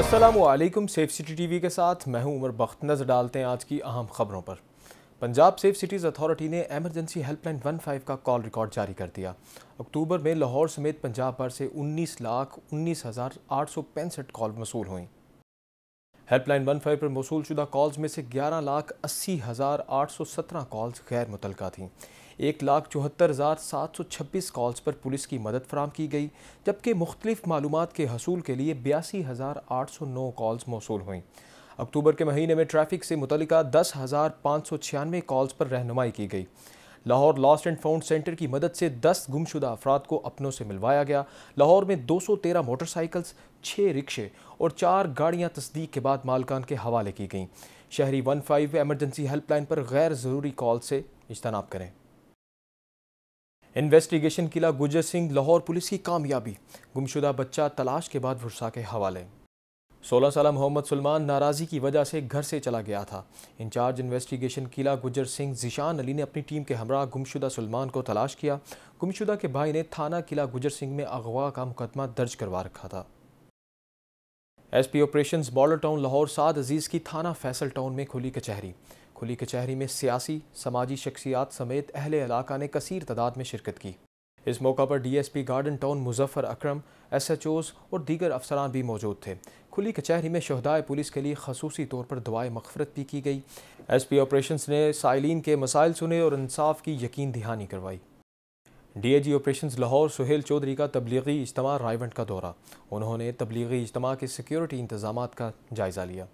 Aslam safe city TV के साथ मैं हूं उमर बख्त नज़र डालते हैं आज की अहम खबरों पर पंजाब सेफ सिटीज़ अथॉरिटी ने एमरजेंसी हेल्पलाइन वन फाइव का कॉल रिकॉर्ड जारी कर दिया अक्टूबर में लाहौर समेत पंजाब भर से उन्नीस लाख उन्नीस हज़ार आठ सौ पैंसठ कॉल मसूल हुई हेल्पलाइन वन फाइव पर मौसू शुदा कॉल्स में से ग्यारह लाख अस्सी हज़ार आठ सौ सत्रह कॉल्स गैर मुतलका थीं एक लाख चौहत्तर हज़ार सात सौ छब्बीस कॉल्स पर पुलिस की मदद फराम की गई जबकि मुख्तलिफ मालूम के हसूल के लिए बयासी हज़ार आठ सौ नौ कॉल्स मौसू हुई अक्टूबर के महीने में ट्रैफिक से मुतल दस हज़ार पाँच सौ छियानवे कॉल्स पर रहनुमाई की गई Lahore lost and found centre की मदद से दस गुमशुदा अफराद को अपनों से मिलवाया गया लाहौर में दो सौ तेरह मोटरसाइकिल्स छः रिक्शे और चार गाड़ियाँ तस्दीक के बाद मालकान के हवाले की गईं शहरी वन फाइव एमरजेंसी हेल्पलाइन पर गैर ज़रूरी कॉल से इजतनाब करें इन्वेस्टिगेशन किला गुजर सिंह लाहौर पुलिस की कामयाबी गुमशुदा बच्चा तलाश के बाद वर्षा के हवाले 16 साल मोहम्मद सलमान नाराज़ी की वजह से घर से चला गया था इंचार्ज इन्वेस्टिगेशन किला गुजर सिंह जिशान अली ने अपनी टीम के हमरा गुमशुदा सलमान को तलाश किया गुमशुदा के भाई ने थाना किला गुजर सिंह में अगवा का मुकदमा दर्ज करवा रखा था SP operations border town Lahore Saad Aziz की थाना फैसल टाउन में खुली कचहरी खुली कचहरी में सियासी समाजी शख्सियात समेत अहल इलाका ने कसर तादाद में शिरकत की इस मौका पर DSP Garden Town Muzaffar Akram SHOs और दीगर अफसरान भी मौजूद थे खुली कचहरी में शहदाय पुलिस के लिए खसूसी तौर पर दुआएं मगफरत भी की गई एसपी ऑपरेशंस ने साइलिन के मसाइल सुने और इंसाफ की यकीन दहानी करवाई डीएजी ऑपरेशंस लाहौर सुहेल चौधरी का तबलीगी इज्तम रायवंड का दौरा उन्होंने तबलीगी इज्तम के सिक्योरिटी इंतजाम का जायज़ा लिया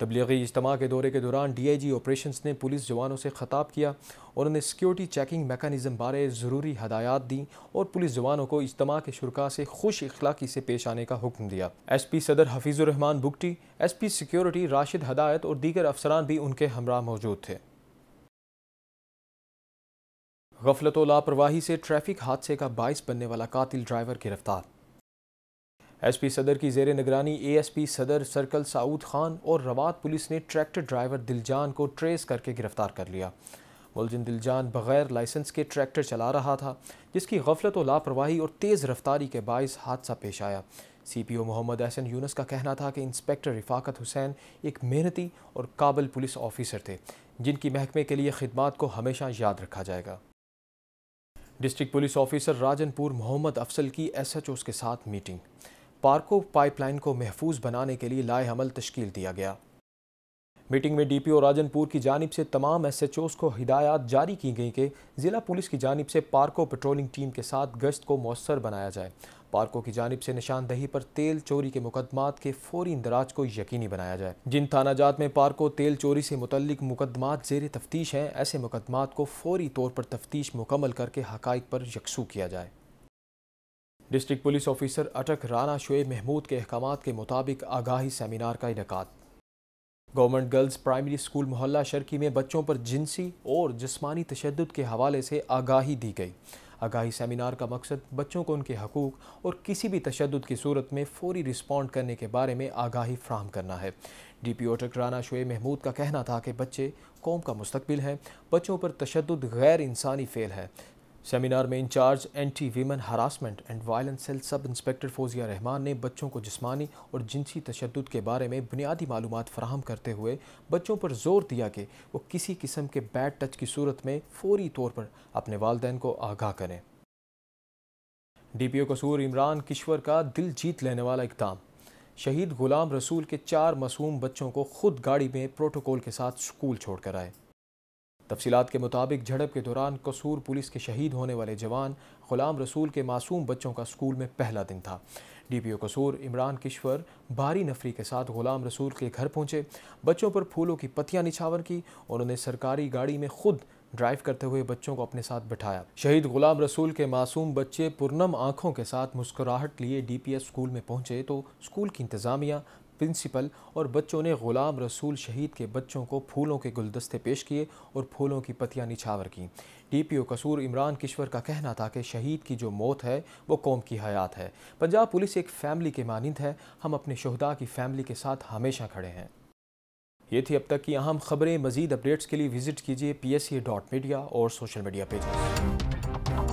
तबलीगी इजमा के दौरे के दौरान डी आई जी ऑपरेशन ने पुलिस जवानों से खताब किया उन्होंने सिक्योरिटी चेकिंग मेकानिज़म बारे ज़रूरी हदायत दी और पुलिस जवानों को इज्तम के शुरा से खुश इखलाकी से पेश आने का हुक्म दिया S P Saddar Hafeez ur Rehman Bugti S P security Rashid Hidayat और दीगर अफसरान भी उनके हमरा मौजूद थे गफलत लापरवाही से ट्रैफिक हादसे का बायस बनने वाला कातिल ड्राइवर गिरफ्तार एस पी सदर की जेर निगरानी A S P Saddar circle Saud Khan और रवात पुलिस ने ट्रैक्टर ड्राइवर दिलजान को ट्रेस करके गिरफ्तार कर लिया मुलजिम दिलजान बगैर लाइसेंस के ट्रैक्टर चला रहा था जिसकी गफलत और लापरवाही और तेज़ रफ्तारी के बायस हादसा पेश आया C P O Mohammad Ehsan Younas का कहना था कि इंस्पेक्टर रिफाकत हुसैन एक मेहनती और काबिल पुलिस ऑफिसर थे जिनकी महकमे के लिए खिदमत को हमेशा याद रखा जाएगा district police officer Rajanpur Mohammad Afzal की एस एच ओज़ के साथ मीटिंग पार्को पाइपलाइन को महफूज बनाने के लिए लाए अमल तश्कील दिया गया मीटिंग में डी पी ओ राजनपुर की जानब से तमाम एस एच ओज़ को हिदायत जारी की गई कि ज़िला पुलिस की जानब से पार्को पेट्रोलिंग टीम के साथ गश्त को मौसर बनाया जाए पार्को की जानब से निशानदही पर तेल चोरी के मुकदमात के फौरी इंदराज को यकीनी बनाया जाए जिन थानाजात में पार्को तेल चोरी से मुतल मुकदमात जेर तफ्तीश हैं ऐसे मुकदमात को फौरी तौर पर तफ्तीश मुकमल करके हक़ पर यकसू किया जाए डिस्ट्रिक्ट पुलिस ऑफिसर अटक राना शुएब महमूद के अहकाम के मुताबिक आगाही सेमिनार का इनका गवर्नमेंट गर्ल्स प्राइमरी स्कूल मोहल्ला शर्की में बच्चों पर जिनसी और जिसमानी तशद के हवाले से आगाही दी गई आगाही सेमिनार का मकसद बच्चों को उनके हकूक और किसी भी तशद की सूरत में फौरी रिस्पॉन्ड करने के बारे में आगाही फ्राहम करना है D P O Rana Shoaib Mahmood का कहना था कि बच्चे कौम का मुस्तबिल हैं बच्चों पर तशद गैर इंसानी फेल है सेमिनार में incharge anti women harassment and violence cell sub inspector Fozia Rehman ने बच्चों को जिस्मानी और जिनसी तशद के बारे में बुनियादी मालूम फराहम करते हुए बच्चों पर जोर दिया कि वो किसी किस्म के बैड टच की सूरत में फौरी तौर पर अपने वालदेन को आगाह करें डी पी ओ कसूर इमरान किश्वर का दिल जीत लेने वाला इकदाम शहीद गुलाम रसूल के चार मासूम बच्चों को खुद गाड़ी में प्रोटोकॉल के साथ स्कूल छोड़कर आए तफसीत के मुताबिक झड़प के दौरान कसूर पुलिस के शहीद होने वाले जवान गुलाम रसूल के मासूम बच्चों का स्कूल में पहला दिन था डी पी ओ कसूर इमरान किश्वर भारी नफरी के साथ गुलाम रसूल के घर पहुंचे बच्चों पर फूलों की पत्तियां निछावर की उन्होंने सरकारी गाड़ी में खुद ड्राइव करते हुए बच्चों को अपने साथ बिठाया शहीद गुलाम रसूल के मासूम बच्चे पुरनम आंखों के साथ मुस्कुराहट लिए डीपीएस स्कूल में पहुंचे तो स्कूल की इंतजामिया प्रिंसिपल और बच्चों ने ग़ुलाम रसूल शहीद के बच्चों को फूलों के गुलदस्ते पेश किए और फूलों की पतियाँ निछावर की डीपीओ कसूर इमरान किश्वर का कहना था कि शहीद की जो मौत है वो कौम की हयात है पंजाब पुलिस एक फैमिली के मानंद है हम अपने शहदा की फैमिली के साथ हमेशा खड़े हैं ये थी अब तक की अहम खबरें मजीद अपडेट्स के लिए विजिट कीजिए पी एस डॉट मीडिया और सोशल मीडिया पेजेस